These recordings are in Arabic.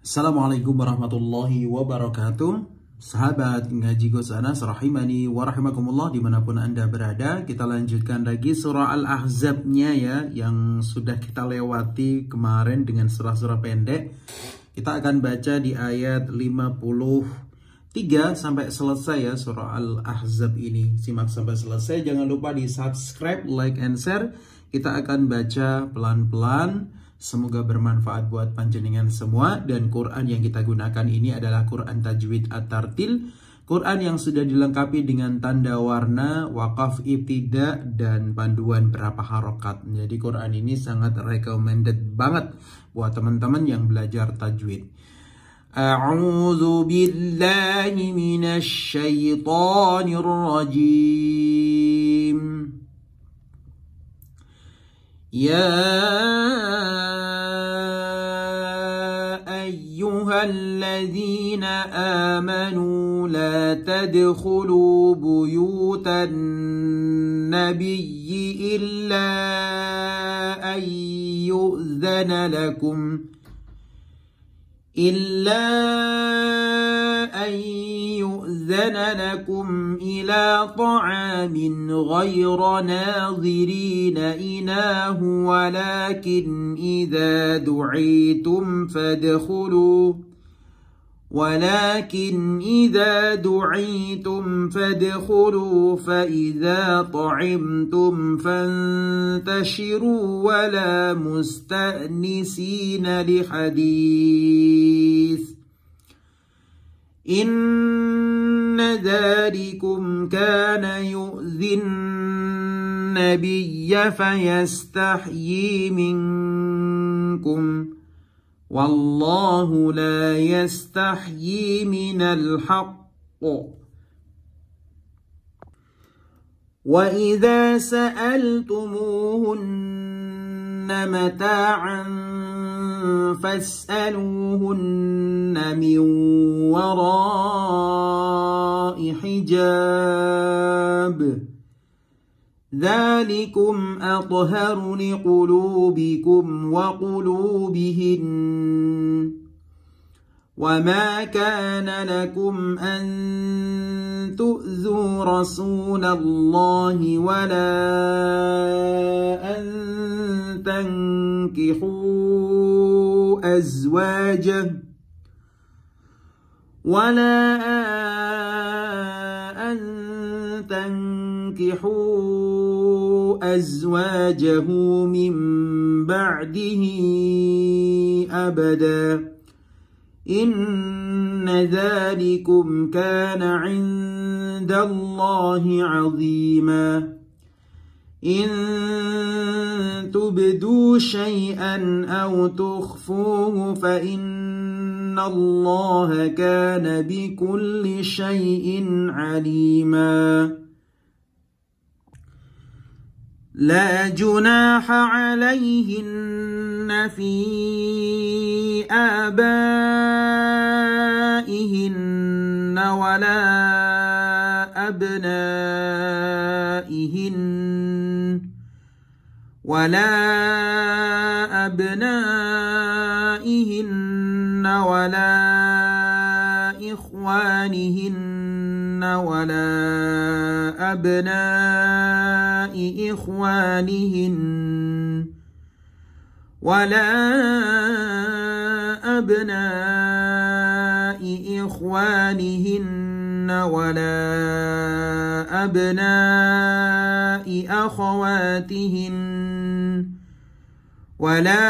Assalamualaikum warahmatullahi wabarakatuh Sahabat ngaji Gosana rahimani warahimakumullah dimanapun anda berada Kita lanjutkan lagi surah al-ahzabnya ya Yang sudah kita lewati kemarin dengan surah-surah pendek Kita akan baca di ayat 53 sampai selesai ya surah al-ahzab ini Simak sampai selesai jangan lupa di subscribe, like, and share Kita akan baca pelan-pelan Semoga bermanfaat buat panjenengan semua dan Quran yang kita gunakan ini adalah Quran Tajwid At-Tartil, Quran yang sudah dilengkapi dengan tanda warna, wakaf ibtida dan panduan berapa harokat. Jadi Quran ini sangat recommended banget buat teman-teman yang belajar tajwid. A'udzu billahi minasy syaithanir rajim. Ya الذين آمنوا لا تدخلوا بيوت النبي إلا أن يؤذن لكم إلا أن يؤذن لكم إلى طعام غير ناظرين إناه ولكن إذا دعيتم فادخلوا ولكن إذا دعيتم فادخلوا فإذا طعمتم فانتشروا ولا مستأنسين لحديث إن ذلكم كان يؤذي النبي فيستحيي منكم والله لا يستحيي من الحق وإذا سألتموهن متاعا فاسألوهن من وراء حجاب ذلكم أطهر لقلوبكم وقلوبهن وما كان لكم أن تؤذوا رسول الله ولا أن تنكحوا أزواجه ولا أن تنكحوا ينكحوا أزواجه من بعده أبدا إن ذلكم كان عند الله عظيما إن تبدوا شيئا أو تخفوه فإن الله كان بكل شيء عليماً لا جناح عليهن في آبائهن ولا أبنائهن ولا أبنائهن ولا إخوانهن ولا أبنائهن إخوانهن ولا أبناء إخوانهن ولا أبناء أخواتهن ولا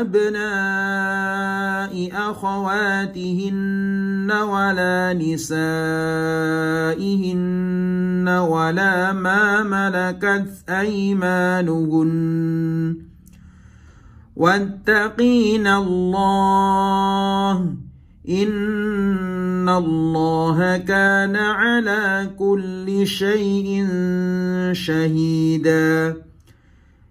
أبناء أخواتهن ولا نسائهن ولا ما ملكت أيمانهن واتقين الله إن الله كان على كل شيء شهيداً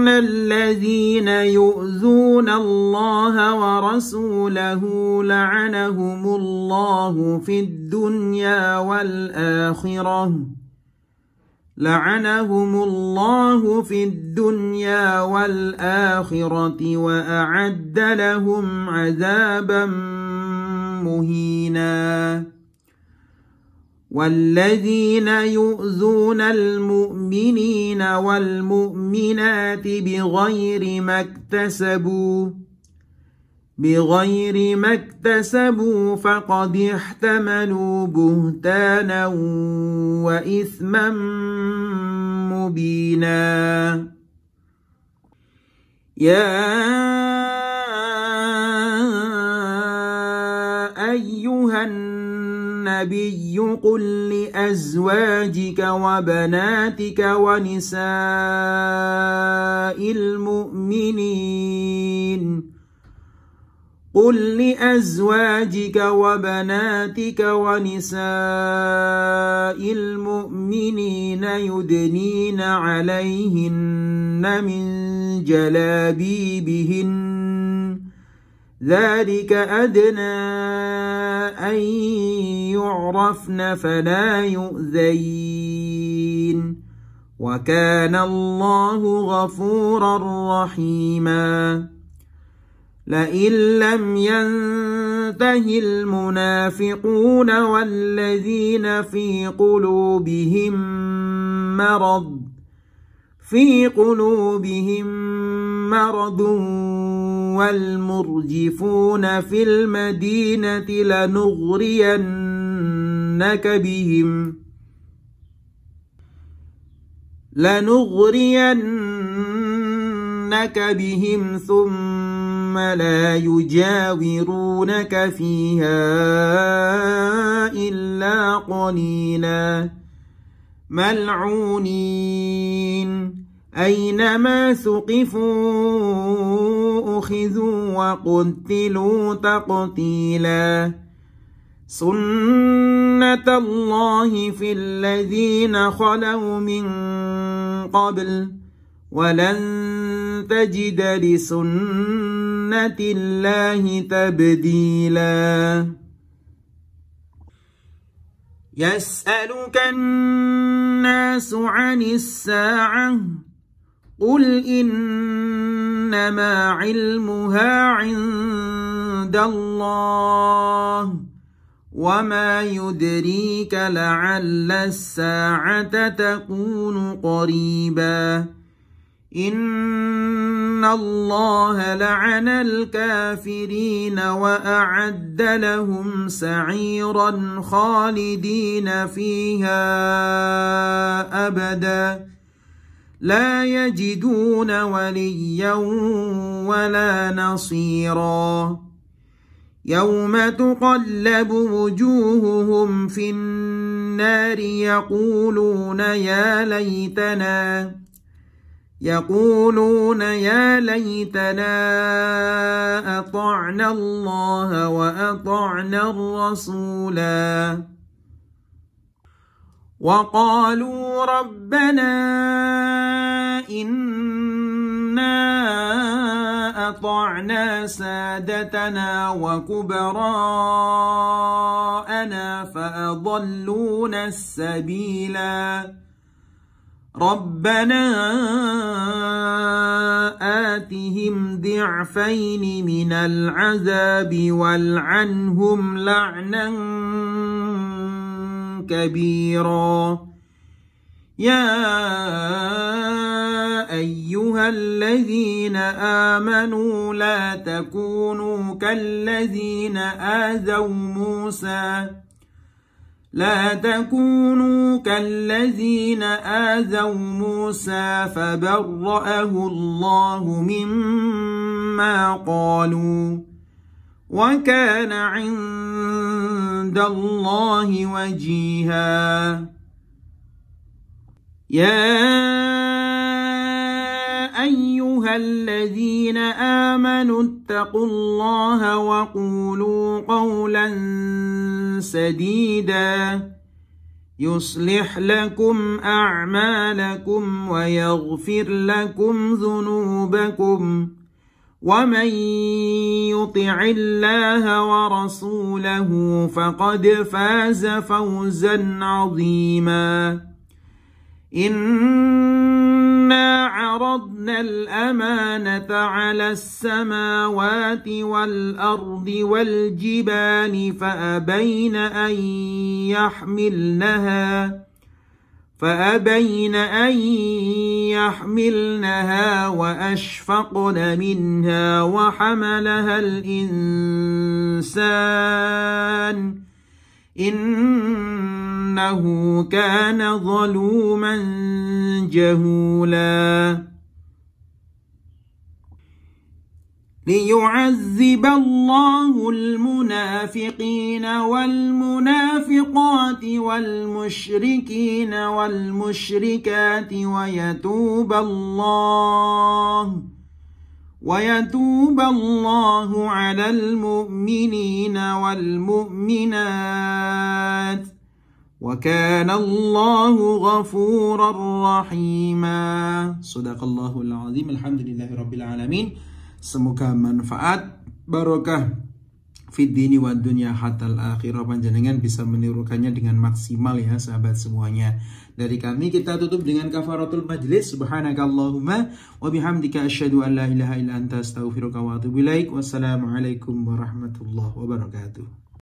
إن الذين يؤذون الله ورسوله لعنهم الله في الدنيا والآخرة لعنهم الله في الدنيا والآخرة وأعد لهم عذابا مهيناً والذين يؤذون المؤمنين والمؤمنات بغير ما اكتسبوا بغير ما اكتسبوا فقد احتملوا بهتانا وإثما مبينا يا النبي قل لأزواجك وبناتك ونساء المؤمنين قل لأزواجك وبناتك ونساء المؤمنين يدنين عليهن من جلابيبهن ذلك أدنى أن يعرفن فلا يؤذين وكان الله غفورا رحيما لئن لم ينته المنافقون والذين في قلوبهم مرض في قلوبهم مرض والمرجفون في المدينة لنغرينك بهم لنغرينك بهم ثم لا يجاورونك فيها إلا قليلا ملعونين أينما ثقفوا أخذوا وقتلوا تقتيلا سنة الله في الذين خلوا من قبل ولن تجد لسنة الله تبديلا يسألك الناس عن الساعة قل إنما علمها عند الله وما يدريك لعل الساعة تكون قريبا إن الله لعن الكافرين وأعد لهم سعيرا خالدين فيها أبداً لا يجدون وليا ولا نصيرا يوم تقلب وجوههم في النار يقولون يا ليتنا يقولون يا ليتنا أطعنا الله وأطعنا الرسولا وقالوا ربنا إنا أطعنا سادتنا وكبراءنا فأضلونا السبيلا ربنا آتهم ضعفين من العذاب والعنهم لعناً كبيرا يا أيها الذين آمنوا لا تكونوا كالذين آذوا موسى لا تكونوا كالذين آذوا موسى فبرأه الله مما قالوا وكان عند الله وجيها يا أيها الذين آمنوا اتقوا الله وقولوا قولا سديدا يصلح لكم أعمالكم ويغفر لكم ذنوبكم ومن يطع الله ورسوله فقد فاز فوزا عظيما إنا عرضنا الأمانة على السماوات والأرض والجبال فأبين أن يحملنها فأبين أن يحملنها وأشفقن منها وحملها الإنسان إنه كان ظلوما جهولاً ليعذب الله المنافقين والمنافقات والمشركين والمشركات ويتوب الله ويتوب الله على المؤمنين والمؤمنات وكان الله غفورا رحيما صدق الله العظيم الحمد لله رب العالمين Semoga manfaat barokah fidini wa dunya hatal akhirah panjenengan bisa menirukannya dengan maksimal ya sahabat semuanya. Dari kami kita tutup dengan kafaratul majlis. Subhanakallahumma wa bihamdika asyhadu an la ilaha illa anta astaghfiruka wa atubu ilaik. Wassalamualaikum warahmatullahi wabarakatuh.